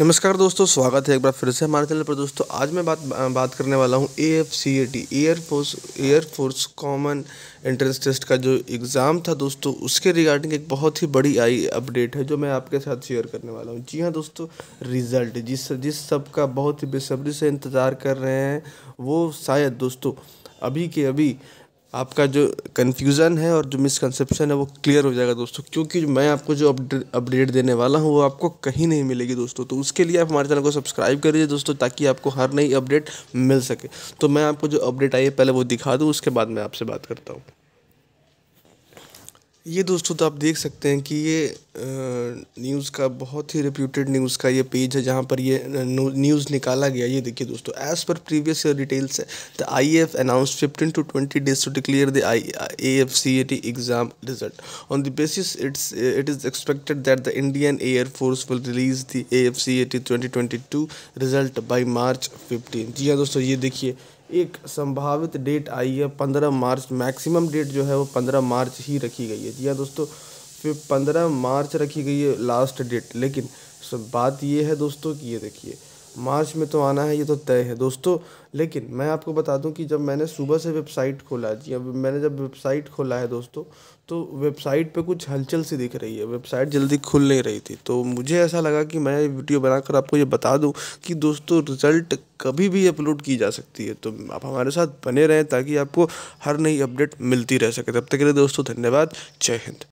नमस्कार दोस्तों स्वागत है एक बार फिर से हमारे चैनल पर दोस्तों आज मैं बात बात करने वाला हूँ A F C A T air force air force common entrance test का जो एग्ज़ाम था दोस्तों उसके रिगार्डिंग एक बहुत ही बड़ी आई अपडेट है जो मैं आपके साथ शेयर करने वाला हूँ जी हाँ दोस्तों रिज़ल्ट जिस जिस सब का बहुत ही बेसब्री से इंतज़ार कर रहे हैं वो शायद दोस्तों अभी के अभी आपका जो कन्फ्यूज़न है और जो मिसकंसेप्शन है वो क्लियर हो जाएगा दोस्तों क्योंकि मैं आपको जो अपडेट देने वाला हूँ वो आपको कहीं नहीं मिलेगी दोस्तों तो उसके लिए आप हमारे चैनल को सब्सक्राइब कर लीजिए दोस्तों ताकि आपको हर नई अपडेट मिल सके तो मैं आपको जो अपडेट आई है पहले वो दिखा दूँ उसके बाद मैं आपसे बात करता हूँ ये दोस्तों तो आप देख सकते हैं कि ये न्यूज़ का बहुत ही रिप्यूटेड न्यूज़ का ये पेज है जहाँ पर ये न्यूज़ निकाला गया ये देखिए दोस्तों as per previous year details है the I F announce fifteen to twenty days to declare the I A F C A T exam result on the basis it's it is expected that the Indian air force will release the A F C A T twenty twenty two result by March fifteen जी हाँ दोस्तों ये देखिए एक संभावित date आई है पंद्रह मार्च maximum date जो है वो पंद्रह मार्च ही रखी गई है जी हाँ दोस्तों फिर पंद्रह मार्च रखी गई है लास्ट डेट लेकिन बात ये है दोस्तों कि ये देखिए मार्च में तो आना है ये तो तय है दोस्तों लेकिन मैं आपको बता दूं कि जब मैंने सुबह से वेबसाइट खोला जी अब मैंने जब वेबसाइट खोला है दोस्तों तो वेबसाइट पे कुछ हलचल सी दिख रही है वेबसाइट जल्दी खुल नहीं रही थी तो मुझे ऐसा लगा कि मैं वीडियो बनाकर आपको ये बता दूँ कि दोस्तों रिज़ल्ट कभी भी अपलोड की जा सकती है तो आप हमारे साथ बने रहें ताकि आपको हर नई अपडेट मिलती रह सके तब तक के लिए दोस्तों धन्यवाद जय हिंद